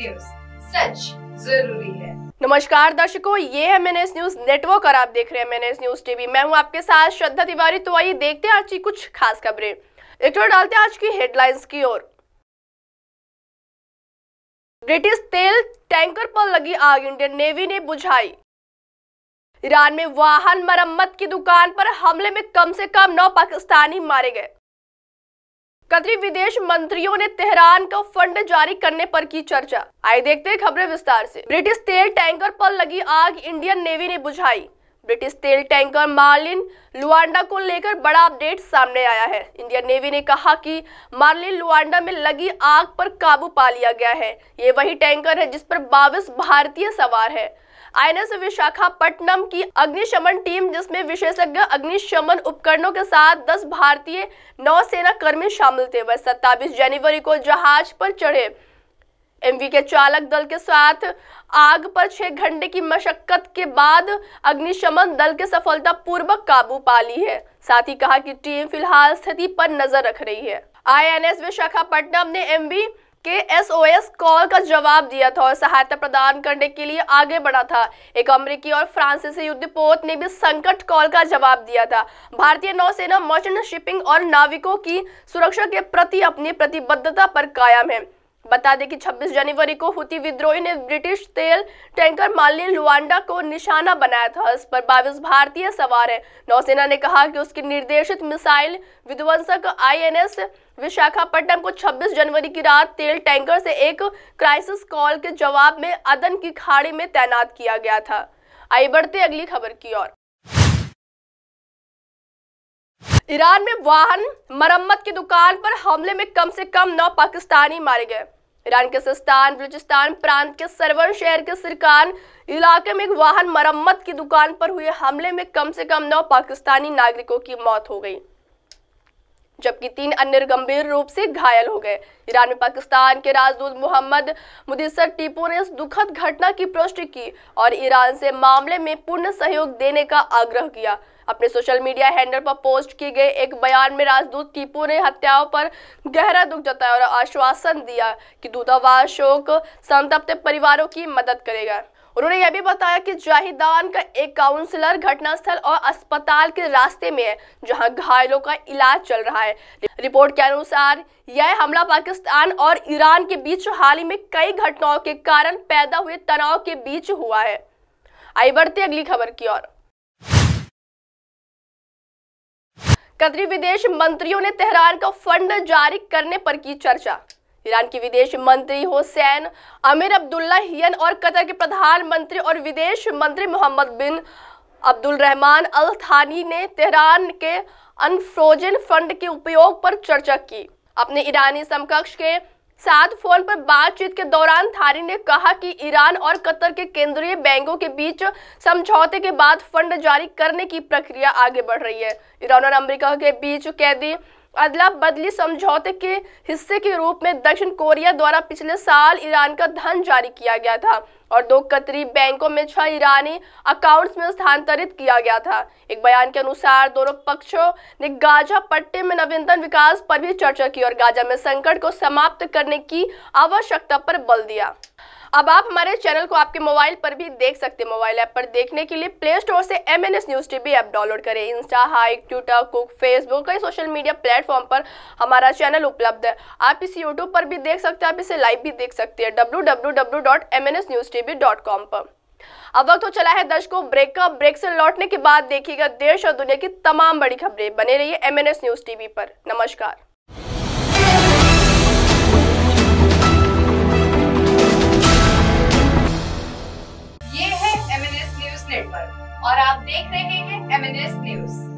news सच जरूरी है नमस्कार दर्शकों ये है मैंने इस न्यूज नेटवर्क और आप देख रहे हैं मैंने इस न्यूज टीवी मैं हूँ आपके साथ श्रद्धा तिवारी तो आइए देखते हैं आज की कुछ खास खबरें एक चोर डालते हैं आज की हेडलाइंस की ओर ब्रिटिश तेल टैंकर पर लगी आग इंडियन नेवी ने बुझाई ईरान में वाहन मरम्मत की दुकान पर हमले में कम से कम नौ पाकिस्तानी मारे गए कतरी विदेश मंत्रियों ने तेहरान का फंड जारी करने पर की चर्चा आइए देखते हैं खबरें विस्तार से ब्रिटिश तेल टैंकर पर लगी आग इंडियन नेवी ने बुझाई ब्रिटिश तेल टैंकर मार्लिन लुआंडा को लेकर बड़ा अपडेट सामने आया है इंडियन नेवी ने कहा कि मार्लिन लुआंडा में लगी आग पर काबू पा लिया गया है ये वही टैंकर है जिस पर बाविस भारतीय सवार है आईएनएस विशाखापट्टनम की अग्निशमन टीम जिसमें विशेषज्ञ अग्निशमन उपकरणों के साथ 10 भारतीय नौसेना कर्मी शामिल थे वह सत्ताईस जनवरी को जहाज पर चढ़े एमवी के चालक दल के साथ आग पर छह घंटे की मशक्कत के बाद अग्निशमन दल के सफलता पूर्वक काबू पा ली है साथ ही कहा कि टीम फिलहाल स्थिति पर नजर रख रही है आईएनएस विशाखापट्टनम ने एमवी के एसओएस कॉल का जवाब दिया था और सहायता प्रदान करने के लिए आगे बढ़ा था एक अमेरिकी और फ्रांसीसी युद्धपोत ने भी संकट कॉल का जवाब दिया था भारतीय नौसेना मर्चेंट शिपिंग और नाविकों की सुरक्षा के प्रति अपनी प्रतिबद्धता पर कायम है बता दें कि 26 जनवरी को हुती विद्रोही ने ब्रिटिश तेल टैंकर मालिन लुआंडा को निशाना बनाया था इस पर बाईस भारतीय सवार है नौसेना ने कहा कि उसकी निर्देशित मिसाइल विध्वंसक आईएनएस विशाखापट्टनम को 26 जनवरी की रात तेल टैंकर से एक क्राइसिस कॉल के जवाब में अदन की खाड़ी में तैनात किया गया था आई बढ़ते अगली खबर की ओर ईरान में वाहन मरम्मत की दुकान पर हमले में कम से कम नौ पाकिस्तानी मारे गए ईरान के सिस्तान बलूचिस्तान प्रांत के सरवर शहर के सिरकान इलाके में एक वाहन मरम्मत की दुकान पर हुए हमले में कम से कम नौ पाकिस्तानी नागरिकों की मौत हो गई जबकि तीन अन्य गंभीर रूप से घायल हो गए ईरान में पाकिस्तान के राजदूत मोहम्मद मुदिसर टीपो ने इस दुखद घटना की पुष्टि की और ईरान से मामले में पूर्ण सहयोग देने का आग्रह किया अपने सोशल मीडिया हैंडल पर पोस्ट किए गए एक बयान में राजदूत टीपो ने हत्याओं पर गहरा दुख जताया और आश्वासन दिया कि दूतावास शोक संतप्त परिवारों की मदद करेगा उन्होंने यह भी बताया कि जाहिदान का एक काउंसलर घटनास्थल और अस्पताल के रास्ते में है जहां घायलों का इलाज चल रहा है रिपोर्ट के अनुसार यह हमला पाकिस्तान और ईरान के बीच हाल ही में कई घटनाओं के कारण पैदा हुए तनाव के बीच हुआ है आई बढ़ते अगली खबर की ओर कतरी विदेश मंत्रियों ने तेहरान का फंड जारी करने पर की चर्चा ईरान के विदेश मंत्री हुसैन अमीर अब्दुल्ला हियन और कतर के प्रधानमंत्री और विदेश मंत्री मोहम्मद बिन अब्दुल रहमान अल थानी ने तेहरान के अनफ्रोजन फंड के उपयोग पर चर्चा की अपने ईरानी समकक्ष के साथ फोन पर बातचीत के दौरान थारी ने कहा कि ईरान और कतर के केंद्रीय बैंकों के बीच समझौते के बाद फंड जारी करने की प्रक्रिया आगे बढ़ रही है ईरान और अमेरिका के बीच कैदी अदला बदली समझौते के हिस्से के रूप में दक्षिण कोरिया द्वारा पिछले साल ईरान का धन जारी किया गया था और दो कतरी बैंकों में छह ईरानी अकाउंट्स में स्थानांतरित किया गया था एक बयान के अनुसार दोनों पक्षों ने गाजा पट्टे में नवीनतम विकास पर भी चर्चा की और गाजा में संकट को समाप्त करने की आवश्यकता पर बल दिया अब आप हमारे चैनल को आपके मोबाइल पर भी देख सकते हैं मोबाइल ऐप पर देखने के लिए प्ले स्टोर से M N S news TV app download करें Insta Hike Twitter Koo Facebook कई सोशल मीडिया प्लेटफॉर्म पर हमारा चैनल उपलब्ध है आप इसे यूट्यूब पर भी देख सकते हैं आप इसे लाइव भी देख सकते हैं W W W dot M N S news V dot com पर अब वक्त हो चला है दर्शकों ब्रेक का ब्रेक से लौटने के बाद देखिएगा देश और दुनिया की तमाम बड़ी खबरें बने रहिए एमएनएस न्यूज टीवी पर नमस्कार देख रहे हैं एमएनएस न्यूज़